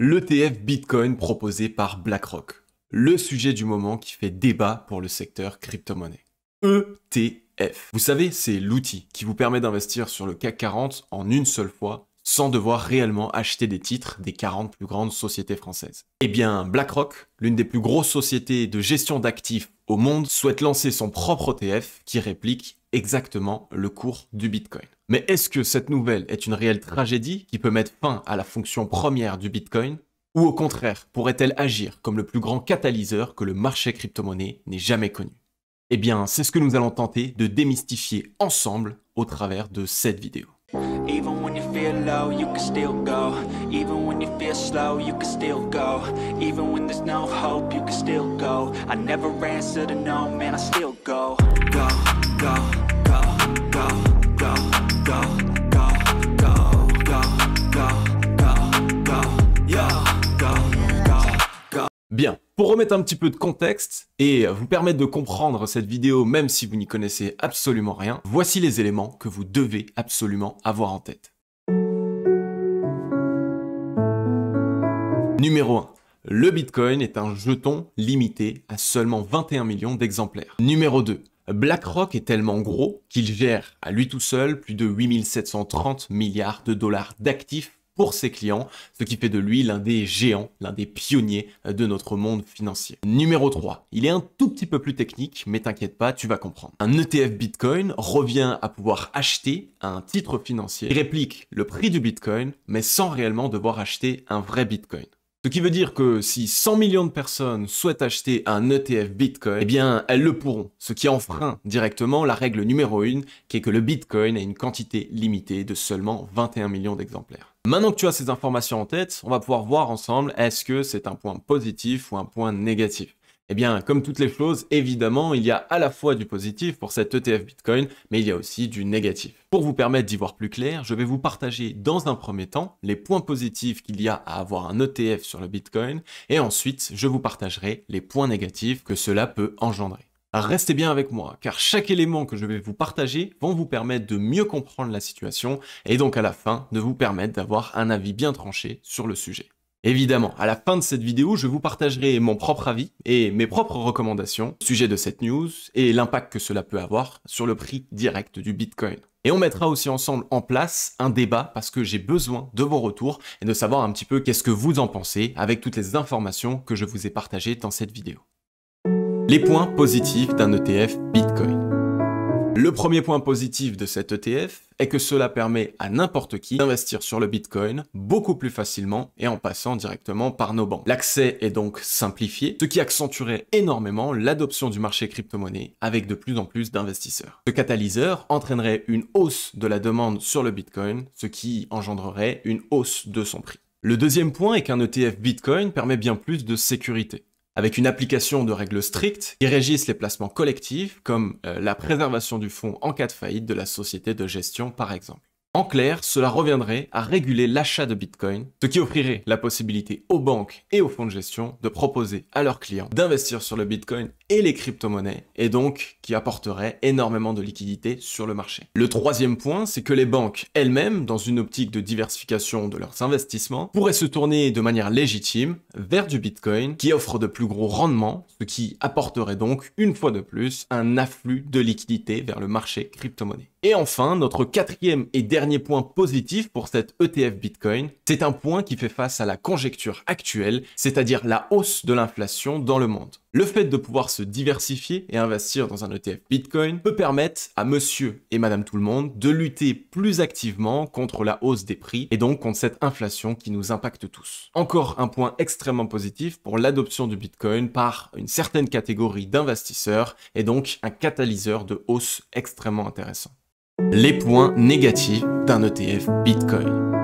L'ETF Bitcoin proposé par BlackRock. Le sujet du moment qui fait débat pour le secteur crypto-monnaie. ETF. Vous savez, c'est l'outil qui vous permet d'investir sur le CAC 40 en une seule fois sans devoir réellement acheter des titres des 40 plus grandes sociétés françaises. Eh bien, BlackRock, l'une des plus grosses sociétés de gestion d'actifs au monde, souhaite lancer son propre ETF qui réplique exactement le cours du Bitcoin. Mais est-ce que cette nouvelle est une réelle tragédie qui peut mettre fin à la fonction première du Bitcoin Ou au contraire, pourrait-elle agir comme le plus grand catalyseur que le marché crypto-monnaie n'ait jamais connu Eh bien, c'est ce que nous allons tenter de démystifier ensemble au travers de cette vidéo. Pour remettre un petit peu de contexte et vous permettre de comprendre cette vidéo même si vous n'y connaissez absolument rien, voici les éléments que vous devez absolument avoir en tête. Numéro 1. Le Bitcoin est un jeton limité à seulement 21 millions d'exemplaires. Numéro 2. BlackRock est tellement gros qu'il gère à lui tout seul plus de 8730 milliards de dollars d'actifs pour ses clients, ce qui fait de lui l'un des géants, l'un des pionniers euh, de notre monde financier. Numéro 3, il est un tout petit peu plus technique, mais t'inquiète pas, tu vas comprendre. Un ETF Bitcoin revient à pouvoir acheter un titre financier, qui réplique le prix du Bitcoin, mais sans réellement devoir acheter un vrai Bitcoin. Ce qui veut dire que si 100 millions de personnes souhaitent acheter un ETF Bitcoin, eh bien, elles le pourront, ce qui enfreint directement la règle numéro 1, qui est que le Bitcoin a une quantité limitée de seulement 21 millions d'exemplaires. Maintenant que tu as ces informations en tête, on va pouvoir voir ensemble est-ce que c'est un point positif ou un point négatif. Eh bien, comme toutes les choses, évidemment, il y a à la fois du positif pour cet ETF Bitcoin, mais il y a aussi du négatif. Pour vous permettre d'y voir plus clair, je vais vous partager dans un premier temps les points positifs qu'il y a à avoir un ETF sur le Bitcoin, et ensuite, je vous partagerai les points négatifs que cela peut engendrer. Restez bien avec moi, car chaque élément que je vais vous partager vont vous permettre de mieux comprendre la situation et donc à la fin de vous permettre d'avoir un avis bien tranché sur le sujet. Évidemment, à la fin de cette vidéo, je vous partagerai mon propre avis et mes propres recommandations au sujet de cette news et l'impact que cela peut avoir sur le prix direct du Bitcoin. Et on mettra aussi ensemble en place un débat parce que j'ai besoin de vos retours et de savoir un petit peu qu'est-ce que vous en pensez avec toutes les informations que je vous ai partagées dans cette vidéo. Les points positifs d'un ETF Bitcoin. Le premier point positif de cet ETF est que cela permet à n'importe qui d'investir sur le Bitcoin beaucoup plus facilement et en passant directement par nos banques. L'accès est donc simplifié, ce qui accentuerait énormément l'adoption du marché crypto-monnaie avec de plus en plus d'investisseurs. Ce catalyseur entraînerait une hausse de la demande sur le Bitcoin, ce qui engendrerait une hausse de son prix. Le deuxième point est qu'un ETF Bitcoin permet bien plus de sécurité avec une application de règles strictes qui régissent les placements collectifs, comme euh, la préservation du fonds en cas de faillite de la société de gestion par exemple. En clair, cela reviendrait à réguler l'achat de Bitcoin, ce qui offrirait la possibilité aux banques et aux fonds de gestion de proposer à leurs clients d'investir sur le Bitcoin et les crypto-monnaies, et donc qui apporterait énormément de liquidités sur le marché. Le troisième point, c'est que les banques elles-mêmes, dans une optique de diversification de leurs investissements, pourraient se tourner de manière légitime vers du Bitcoin qui offre de plus gros rendements, ce qui apporterait donc une fois de plus un afflux de liquidités vers le marché crypto-monnaie. Et enfin, notre quatrième et dernier dernier point positif pour cette ETF Bitcoin, c'est un point qui fait face à la conjecture actuelle, c'est-à-dire la hausse de l'inflation dans le monde. Le fait de pouvoir se diversifier et investir dans un ETF Bitcoin peut permettre à monsieur et madame tout le monde de lutter plus activement contre la hausse des prix et donc contre cette inflation qui nous impacte tous. Encore un point extrêmement positif pour l'adoption du Bitcoin par une certaine catégorie d'investisseurs et donc un catalyseur de hausse extrêmement intéressant les points négatifs d'un ETF Bitcoin.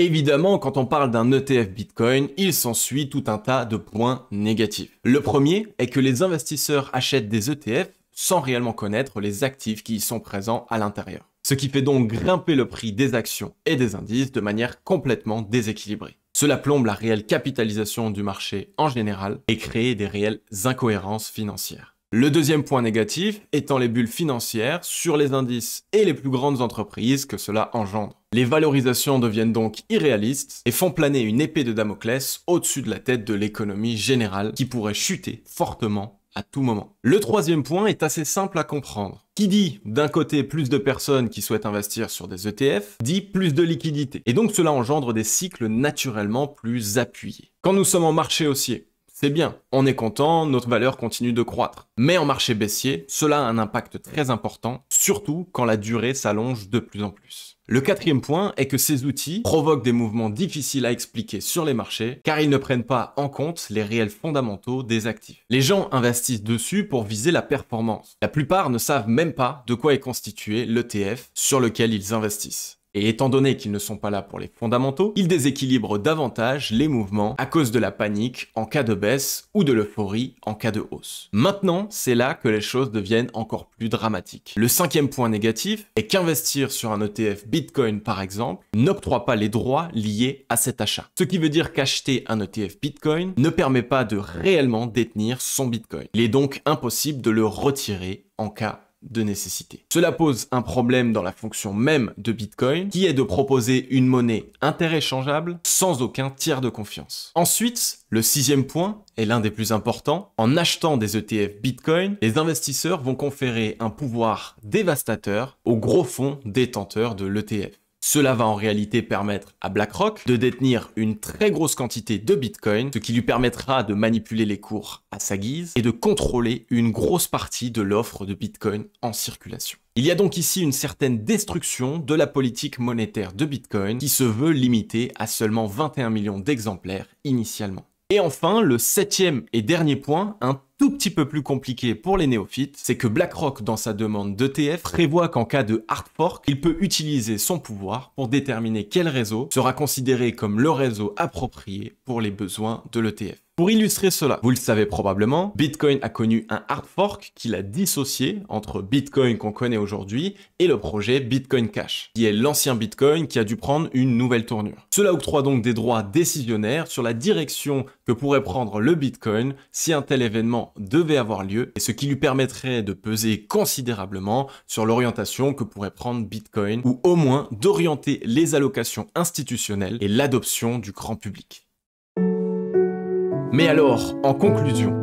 Évidemment, quand on parle d'un ETF Bitcoin, il s'ensuit tout un tas de points négatifs. Le premier est que les investisseurs achètent des ETF sans réellement connaître les actifs qui y sont présents à l'intérieur. Ce qui fait donc grimper le prix des actions et des indices de manière complètement déséquilibrée. Cela plombe la réelle capitalisation du marché en général et crée des réelles incohérences financières. Le deuxième point négatif étant les bulles financières sur les indices et les plus grandes entreprises que cela engendre. Les valorisations deviennent donc irréalistes et font planer une épée de Damoclès au-dessus de la tête de l'économie générale qui pourrait chuter fortement à tout moment. Le troisième point est assez simple à comprendre. Qui dit d'un côté plus de personnes qui souhaitent investir sur des ETF, dit plus de liquidités. Et donc cela engendre des cycles naturellement plus appuyés. Quand nous sommes en marché haussier, c'est bien, on est content, notre valeur continue de croître. Mais en marché baissier, cela a un impact très important, surtout quand la durée s'allonge de plus en plus. Le quatrième point est que ces outils provoquent des mouvements difficiles à expliquer sur les marchés car ils ne prennent pas en compte les réels fondamentaux des actifs. Les gens investissent dessus pour viser la performance. La plupart ne savent même pas de quoi est constitué l'ETF sur lequel ils investissent. Et étant donné qu'ils ne sont pas là pour les fondamentaux, ils déséquilibrent davantage les mouvements à cause de la panique en cas de baisse ou de l'euphorie en cas de hausse. Maintenant, c'est là que les choses deviennent encore plus dramatiques. Le cinquième point négatif est qu'investir sur un ETF Bitcoin par exemple n'octroie pas les droits liés à cet achat. Ce qui veut dire qu'acheter un ETF Bitcoin ne permet pas de réellement détenir son Bitcoin. Il est donc impossible de le retirer en cas de nécessité. Cela pose un problème dans la fonction même de Bitcoin, qui est de proposer une monnaie interéchangeable sans aucun tiers de confiance. Ensuite, le sixième point est l'un des plus importants. En achetant des ETF Bitcoin, les investisseurs vont conférer un pouvoir dévastateur aux gros fonds détenteurs de l'ETF. Cela va en réalité permettre à BlackRock de détenir une très grosse quantité de Bitcoin, ce qui lui permettra de manipuler les cours à sa guise et de contrôler une grosse partie de l'offre de Bitcoin en circulation. Il y a donc ici une certaine destruction de la politique monétaire de Bitcoin qui se veut limiter à seulement 21 millions d'exemplaires initialement. Et enfin, le septième et dernier point, un tout petit peu plus compliqué pour les néophytes, c'est que BlackRock, dans sa demande d'ETF, prévoit qu'en cas de hard fork, il peut utiliser son pouvoir pour déterminer quel réseau sera considéré comme le réseau approprié pour les besoins de l'ETF. Pour illustrer cela, vous le savez probablement, Bitcoin a connu un hard fork qui l'a dissocié entre Bitcoin qu'on connaît aujourd'hui et le projet Bitcoin Cash, qui est l'ancien Bitcoin qui a dû prendre une nouvelle tournure. Cela octroie donc des droits décisionnaires sur la direction que pourrait prendre le Bitcoin si un tel événement devait avoir lieu, et ce qui lui permettrait de peser considérablement sur l'orientation que pourrait prendre Bitcoin, ou au moins d'orienter les allocations institutionnelles et l'adoption du grand public. Mais alors, en conclusion,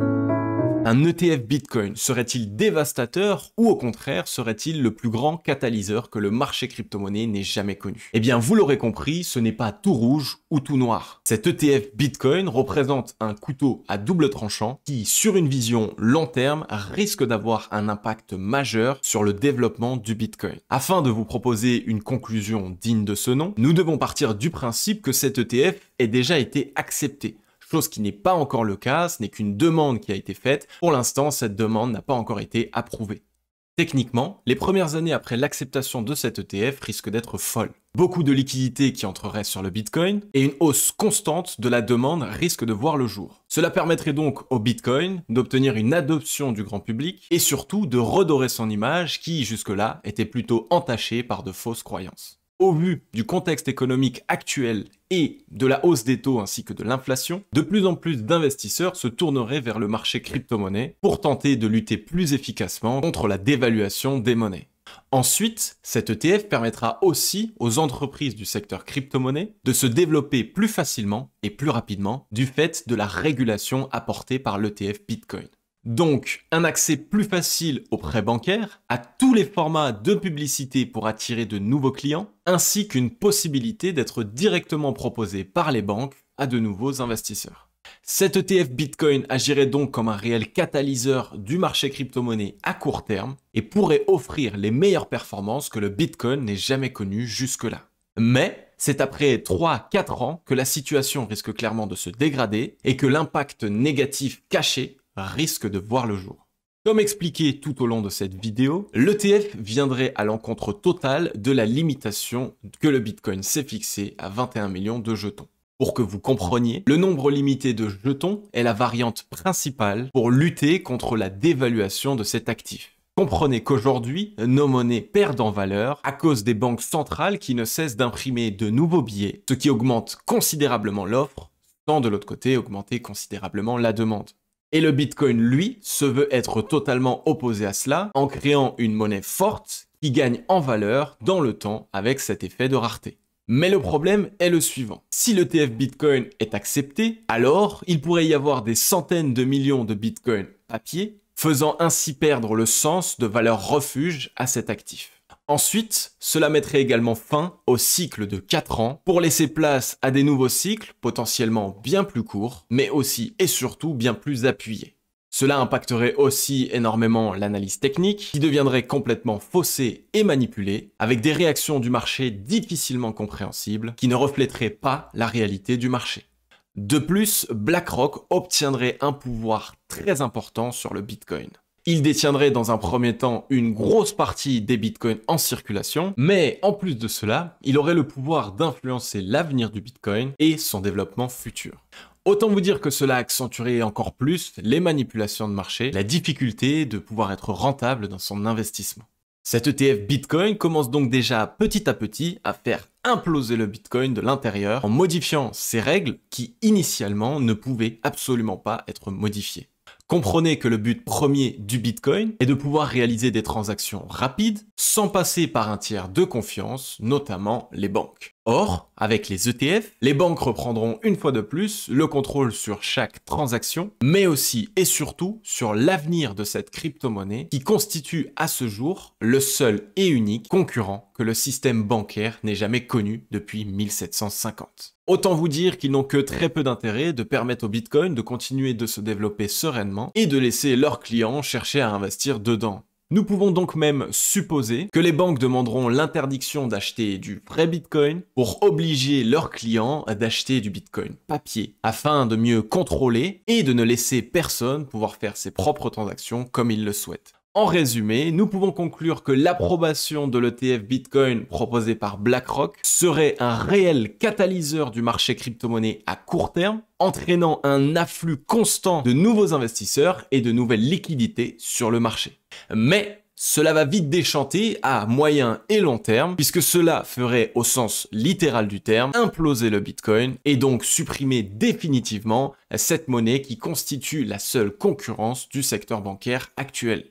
un ETF Bitcoin serait-il dévastateur ou au contraire serait-il le plus grand catalyseur que le marché crypto-monnaie n'ait jamais connu Eh bien, vous l'aurez compris, ce n'est pas tout rouge ou tout noir. Cet ETF Bitcoin représente un couteau à double tranchant qui, sur une vision long terme, risque d'avoir un impact majeur sur le développement du Bitcoin. Afin de vous proposer une conclusion digne de ce nom, nous devons partir du principe que cet ETF ait déjà été accepté chose qui n'est pas encore le cas, ce n'est qu'une demande qui a été faite. Pour l'instant, cette demande n'a pas encore été approuvée. Techniquement, les premières années après l'acceptation de cet ETF risquent d'être folles. Beaucoup de liquidités qui entreraient sur le Bitcoin et une hausse constante de la demande risque de voir le jour. Cela permettrait donc au Bitcoin d'obtenir une adoption du grand public et surtout de redorer son image qui jusque-là était plutôt entachée par de fausses croyances au vu du contexte économique actuel et de la hausse des taux ainsi que de l'inflation, de plus en plus d'investisseurs se tourneraient vers le marché crypto-monnaie pour tenter de lutter plus efficacement contre la dévaluation des monnaies. Ensuite, cet ETF permettra aussi aux entreprises du secteur crypto-monnaie de se développer plus facilement et plus rapidement du fait de la régulation apportée par l'ETF Bitcoin. Donc, un accès plus facile aux prêts bancaires, à tous les formats de publicité pour attirer de nouveaux clients, ainsi qu'une possibilité d'être directement proposé par les banques à de nouveaux investisseurs. Cet ETF Bitcoin agirait donc comme un réel catalyseur du marché crypto-monnaie à court terme et pourrait offrir les meilleures performances que le Bitcoin n'ait jamais connues jusque-là. Mais c'est après 3-4 ans que la situation risque clairement de se dégrader et que l'impact négatif caché risque de voir le jour. Comme expliqué tout au long de cette vidéo, l'ETF viendrait à l'encontre totale de la limitation que le Bitcoin s'est fixée à 21 millions de jetons. Pour que vous compreniez, le nombre limité de jetons est la variante principale pour lutter contre la dévaluation de cet actif. Comprenez qu'aujourd'hui, nos monnaies perdent en valeur à cause des banques centrales qui ne cessent d'imprimer de nouveaux billets, ce qui augmente considérablement l'offre, sans de l'autre côté augmenter considérablement la demande. Et le Bitcoin, lui, se veut être totalement opposé à cela en créant une monnaie forte qui gagne en valeur dans le temps avec cet effet de rareté. Mais le problème est le suivant. Si le TF Bitcoin est accepté, alors il pourrait y avoir des centaines de millions de Bitcoin papier, faisant ainsi perdre le sens de valeur refuge à cet actif. Ensuite, cela mettrait également fin au cycle de 4 ans pour laisser place à des nouveaux cycles potentiellement bien plus courts, mais aussi et surtout bien plus appuyés. Cela impacterait aussi énormément l'analyse technique, qui deviendrait complètement faussée et manipulée, avec des réactions du marché difficilement compréhensibles, qui ne reflèteraient pas la réalité du marché. De plus, BlackRock obtiendrait un pouvoir très important sur le Bitcoin il détiendrait dans un premier temps une grosse partie des bitcoins en circulation, mais en plus de cela, il aurait le pouvoir d'influencer l'avenir du bitcoin et son développement futur. Autant vous dire que cela accentuerait encore plus les manipulations de marché, la difficulté de pouvoir être rentable dans son investissement. Cet ETF Bitcoin commence donc déjà petit à petit à faire imploser le Bitcoin de l'intérieur en modifiant ses règles qui initialement ne pouvaient absolument pas être modifiées. Comprenez que le but premier du Bitcoin est de pouvoir réaliser des transactions rapides sans passer par un tiers de confiance, notamment les banques. Or, avec les ETF, les banques reprendront une fois de plus le contrôle sur chaque transaction, mais aussi et surtout sur l'avenir de cette crypto-monnaie qui constitue à ce jour le seul et unique concurrent que le système bancaire n'ait jamais connu depuis 1750. Autant vous dire qu'ils n'ont que très peu d'intérêt de permettre au Bitcoin de continuer de se développer sereinement et de laisser leurs clients chercher à investir dedans. Nous pouvons donc même supposer que les banques demanderont l'interdiction d'acheter du vrai Bitcoin pour obliger leurs clients à d'acheter du Bitcoin papier afin de mieux contrôler et de ne laisser personne pouvoir faire ses propres transactions comme il le souhaite. En résumé, nous pouvons conclure que l'approbation de l'ETF Bitcoin proposé par BlackRock serait un réel catalyseur du marché crypto-monnaie à court terme, entraînant un afflux constant de nouveaux investisseurs et de nouvelles liquidités sur le marché. Mais cela va vite déchanter à moyen et long terme, puisque cela ferait, au sens littéral du terme, imploser le Bitcoin et donc supprimer définitivement cette monnaie qui constitue la seule concurrence du secteur bancaire actuel.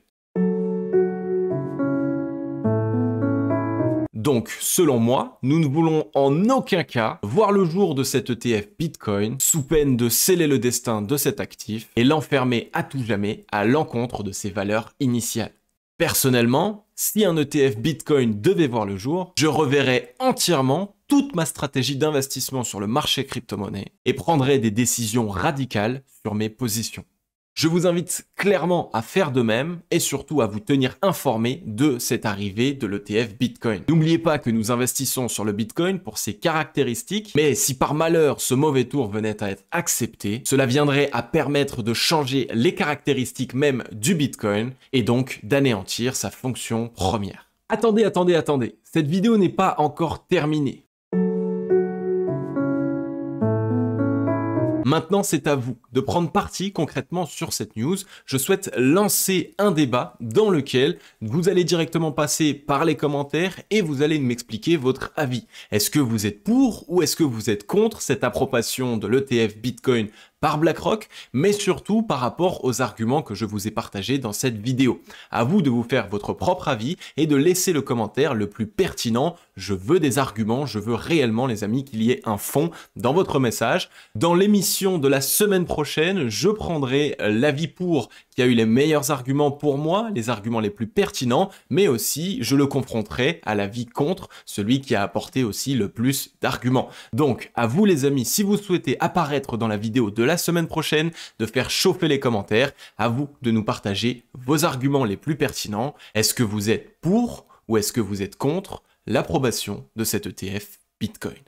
Donc, selon moi, nous ne voulons en aucun cas voir le jour de cet ETF Bitcoin sous peine de sceller le destin de cet actif et l'enfermer à tout jamais à l'encontre de ses valeurs initiales. Personnellement, si un ETF Bitcoin devait voir le jour, je reverrais entièrement toute ma stratégie d'investissement sur le marché crypto-monnaie et prendrais des décisions radicales sur mes positions. Je vous invite clairement à faire de même et surtout à vous tenir informé de cette arrivée de l'ETF Bitcoin. N'oubliez pas que nous investissons sur le Bitcoin pour ses caractéristiques, mais si par malheur ce mauvais tour venait à être accepté, cela viendrait à permettre de changer les caractéristiques même du Bitcoin et donc d'anéantir sa fonction première. Attendez, attendez, attendez. Cette vidéo n'est pas encore terminée. Maintenant, c'est à vous de prendre parti concrètement sur cette news. Je souhaite lancer un débat dans lequel vous allez directement passer par les commentaires et vous allez m'expliquer votre avis. Est-ce que vous êtes pour ou est-ce que vous êtes contre cette approbation de l'ETF Bitcoin par BlackRock, mais surtout par rapport aux arguments que je vous ai partagés dans cette vidéo. À vous de vous faire votre propre avis et de laisser le commentaire le plus pertinent. Je veux des arguments, je veux réellement, les amis, qu'il y ait un fond dans votre message. Dans l'émission de la semaine prochaine, je prendrai l'avis pour qui a eu les meilleurs arguments pour moi, les arguments les plus pertinents, mais aussi je le confronterai à l'avis contre, celui qui a apporté aussi le plus d'arguments. Donc, à vous les amis, si vous souhaitez apparaître dans la vidéo de la la semaine prochaine, de faire chauffer les commentaires. À vous de nous partager vos arguments les plus pertinents. Est-ce que vous êtes pour ou est-ce que vous êtes contre l'approbation de cet ETF Bitcoin